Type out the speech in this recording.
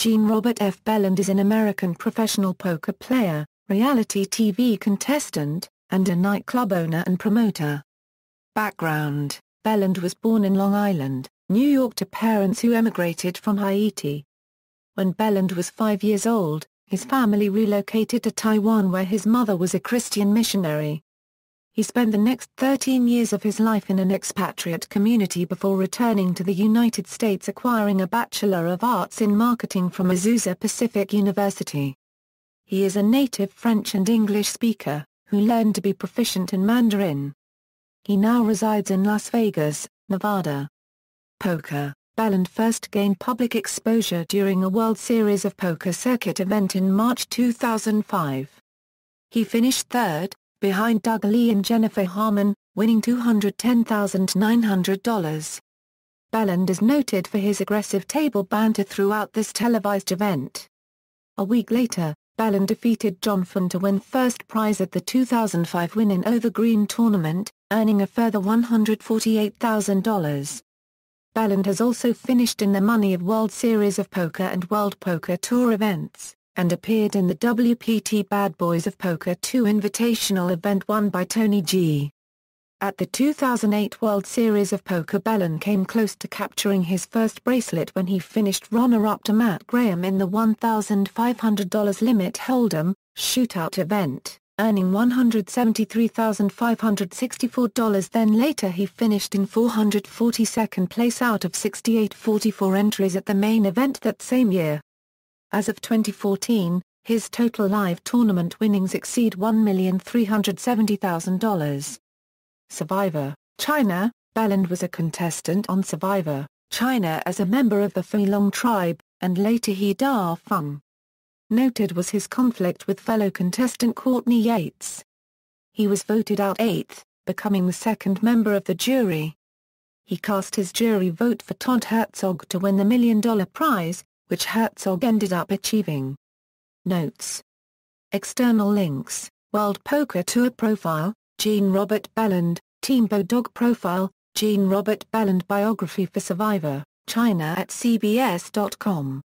Jean Robert F. Belland is an American professional poker player, reality TV contestant, and a nightclub owner and promoter. Background Belland was born in Long Island, New York to parents who emigrated from Haiti. When Belland was five years old, his family relocated to Taiwan where his mother was a Christian missionary. He spent the next 13 years of his life in an expatriate community before returning to the United States acquiring a Bachelor of Arts in Marketing from Azusa Pacific University. He is a native French and English speaker, who learned to be proficient in Mandarin. He now resides in Las Vegas, Nevada. Poker Balland first gained public exposure during a World Series of Poker Circuit event in March 2005. He finished third, behind Doug Lee and Jennifer Harmon, winning $210,900. Belland is noted for his aggressive table banter throughout this televised event. A week later, Belland defeated John Johnson to win first prize at the 2005 Win Over Green tournament, earning a further $148,000. Belland has also finished in the money of World Series of Poker and World Poker Tour events and appeared in the WPT Bad Boys of Poker 2 invitational event won by Tony G. At the 2008 World Series of Poker Bellon came close to capturing his first bracelet when he finished runner-up to Matt Graham in the $1,500 limit hold'em, shootout event, earning $173,564 then later he finished in 442nd place out of 68 44 entries at the main event that same year. As of 2014, his total live tournament winnings exceed $1,370,000. Survivor, China, Beland was a contestant on Survivor, China as a member of the Fulong tribe, and later he Da Fung. Noted was his conflict with fellow contestant Courtney Yates. He was voted out eighth, becoming the second member of the jury. He cast his jury vote for Todd Herzog to win the Million Dollar Prize, which Herzog ended up achieving. Notes External links, World Poker Tour Profile, Jean Robert Belland, Team Bodog Profile, Jean Robert Belland Biography for Survivor, China at CBS.com